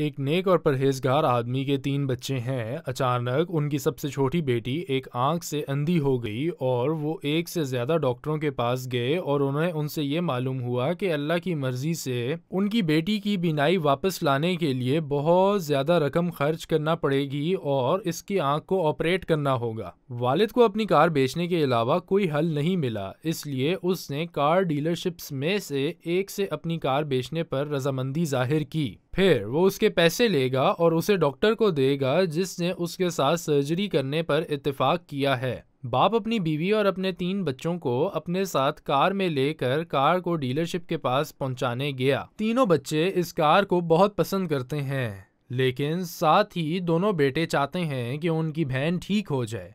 एक नेक और परहेजगार आदमी के तीन बच्चे हैं अचानक उनकी सबसे छोटी बेटी एक आंख से अंधी हो गई और वो एक से ज़्यादा डॉक्टरों के पास गए और उन्हें उनसे ये मालूम हुआ कि अल्लाह की मर्ज़ी से उनकी बेटी की बिनाई वापस लाने के लिए बहुत ज़्यादा रकम खर्च करना पड़ेगी और इसकी आँख को ऑपरेट करना होगा वालिद को अपनी कार बेचने के अलावा कोई हल नहीं मिला इसलिए उसने कार डीलरशिप्स में से एक से अपनी कार बेचने पर रजामंदी जाहिर की फिर वो उसके उसके पैसे लेगा और उसे डॉक्टर को देगा जिसने उसके साथ सर्जरी करने पर इतफाक किया है बाप अपनी बीवी और अपने तीन बच्चों को अपने साथ कार में लेकर कार को डीलरशिप के पास पहुंचाने गया तीनों बच्चे इस कार को बहुत पसंद करते हैं लेकिन साथ ही दोनों बेटे चाहते हैं कि उनकी बहन ठीक हो जाए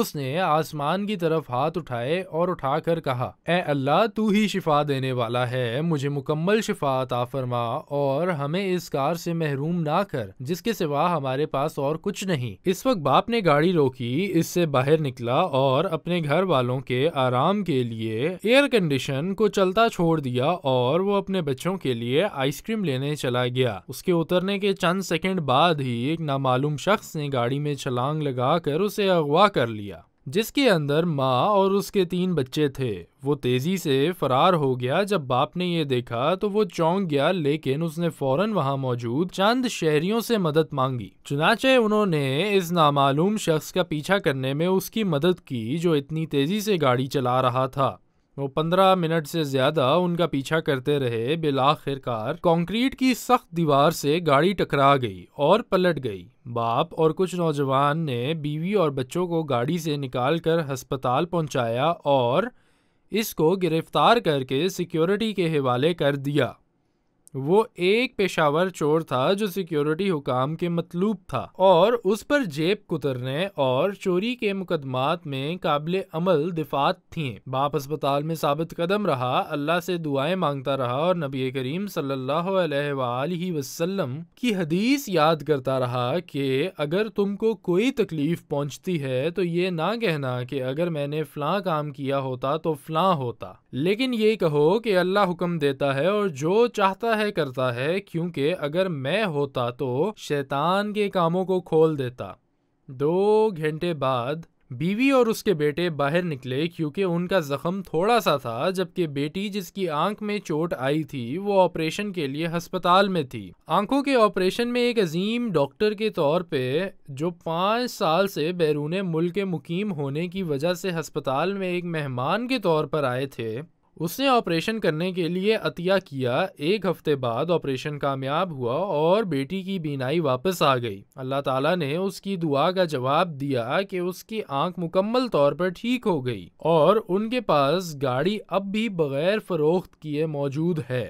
उसने आसमान की तरफ हाथ उठाए और उठाकर कहा ए अल्लाह तू ही शिफा देने वाला है मुझे मुकम्मल शिफा अता फरमा और हमें इस कार से महरूम ना कर जिसके सिवा हमारे पास और कुछ नहीं इस वक्त बाप ने गाड़ी रोकी इससे बाहर निकला और अपने घर वालों के आराम के लिए एयर कंडीशन को चलता छोड़ दिया और वो अपने बच्चों के लिए आइसक्रीम लेने चला गया उसके उतरने के चंद सेकेंड बाद ही एक नामालूम शख्स ने गाड़ी में छलांग लगा उसे अगवा कर लिया लिया जिसके अंदर माँ और उसके तीन बच्चे थे वो तेजी से फरार हो गया जब बाप ने ये देखा तो वो चौंक गया लेकिन उसने फौरन वहाँ मौजूद चंद शहरियों से मदद मांगी चुनाचे उन्होंने इस नामालूम शख्स का पीछा करने में उसकी मदद की जो इतनी तेजी से गाड़ी चला रहा था वो पंद्रह मिनट से ज्यादा उनका पीछा करते रहे बिल आखिरकार कंक्रीट की सख्त दीवार से गाड़ी टकरा गई और पलट गई बाप और कुछ नौजवान ने बीवी और बच्चों को गाड़ी से निकालकर अस्पताल पहुंचाया और इसको गिरफ्तार करके सिक्योरिटी के हवाले कर दिया वो एक पेशावर चोर था जो सिक्योरिटी हुकाम के मतलूब था और उस पर जेब कुतरने और चोरी के मुकदमात में काबिल अमल दिफात थी बाप अस्पताल में साबित कदम रहा अल्लाह से दुआएं मांगता रहा और नबी करीम सल्लल्लाहु अलैहि वसल्लम की हदीस याद करता रहा कि अगर तुमको कोई तकलीफ पहुंचती है तो ये ना कहना कि अगर मैंने फलां काम किया होता तो फलां होता लेकिन ये कहो कि अल्लाह हुक्म देता है और जो चाहता है है करता है क्योंकि अगर मैं होता तो शैतान के कामों को खोल देता दो घंटे बाद बीवी और उसके बेटे बाहर निकले क्योंकि उनका जख्म थोड़ा सा था जबकि बेटी जिसकी आंख में चोट आई थी वो ऑपरेशन के लिए अस्पताल में थी आंखों के ऑपरेशन में एक अजीम डॉक्टर के तौर पे जो पाँच साल से बैरून मुल्क के मुकीम होने की वजह से अस्पताल में एक मेहमान के तौर पर आए थे उसने ऑपरेशन करने के लिए अतिया किया एक हफ्ते बाद ऑपरेशन कामयाब हुआ और बेटी की बीनाई वापस आ गई अल्लाह ताला ने उसकी दुआ का जवाब दिया कि उसकी आंख मुकम्मल तौर पर ठीक हो गई और उनके पास गाड़ी अब भी बगैर फरोख्त किए मौजूद है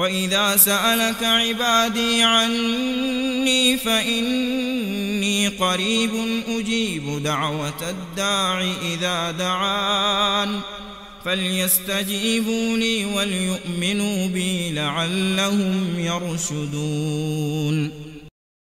وَإِذَا سَأَلَكَ عِبَادِي عَنِّي فَإِنِّي قَرِيبٌ أُجِيبُ دَعْوَةَ الدَّاعِ إِذَا دَعَانِ فليستجيبوا لي وليؤمنوا بي لعلهم يرشدون